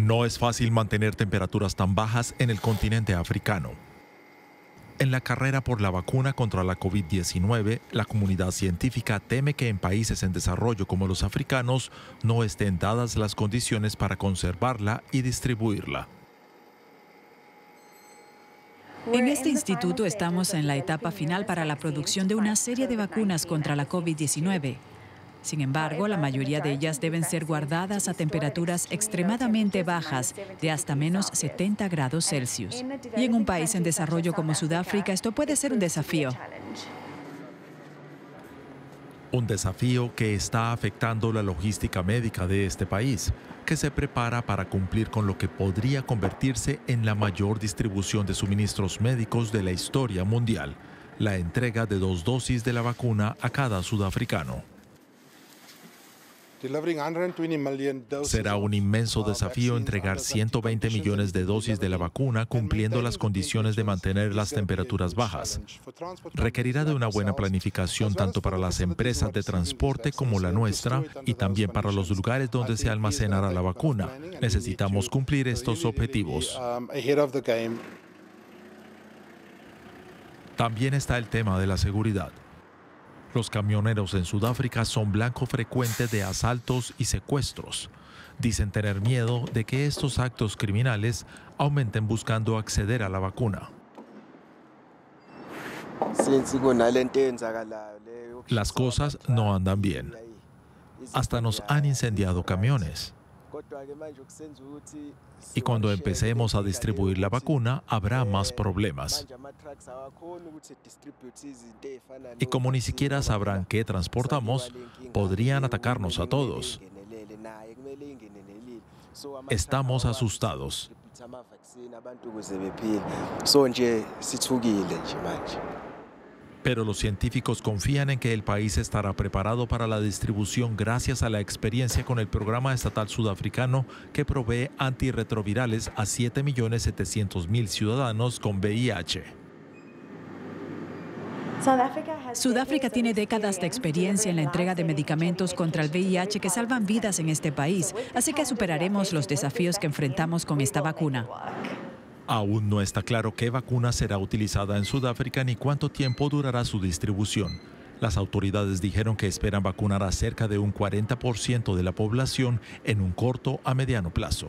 No es fácil mantener temperaturas tan bajas en el continente africano. En la carrera por la vacuna contra la COVID-19, la comunidad científica teme que en países en desarrollo como los africanos no estén dadas las condiciones para conservarla y distribuirla. En este instituto estamos en la etapa final para la producción de una serie de vacunas contra la COVID-19. Sin embargo, la mayoría de ellas deben ser guardadas a temperaturas extremadamente bajas, de hasta menos 70 grados Celsius. Y en un país en desarrollo como Sudáfrica, esto puede ser un desafío. Un desafío que está afectando la logística médica de este país, que se prepara para cumplir con lo que podría convertirse en la mayor distribución de suministros médicos de la historia mundial, la entrega de dos dosis de la vacuna a cada sudafricano. Será un inmenso desafío entregar 120 millones de dosis de la vacuna cumpliendo las condiciones de mantener las temperaturas bajas. Requerirá de una buena planificación tanto para las empresas de transporte como la nuestra y también para los lugares donde se almacenará la vacuna. Necesitamos cumplir estos objetivos. Um, también está el tema de la seguridad. Los camioneros en Sudáfrica son blanco frecuente de asaltos y secuestros. Dicen tener miedo de que estos actos criminales aumenten buscando acceder a la vacuna. Las cosas no andan bien. Hasta nos han incendiado camiones. Y cuando empecemos a distribuir la vacuna, habrá eh, más problemas. Y como ni siquiera sabrán qué transportamos, podrían eh, atacarnos a todos. Estamos asustados. Pero los científicos confían en que el país estará preparado para la distribución gracias a la experiencia con el programa estatal sudafricano que provee antirretrovirales a 7.700.000 ciudadanos con VIH. Sudáfrica tiene décadas de experiencia en la entrega de medicamentos contra el VIH que salvan vidas en este país, así que superaremos los desafíos que enfrentamos con esta vacuna. Aún no está claro qué vacuna será utilizada en Sudáfrica ni cuánto tiempo durará su distribución. Las autoridades dijeron que esperan vacunar a cerca de un 40% de la población en un corto a mediano plazo.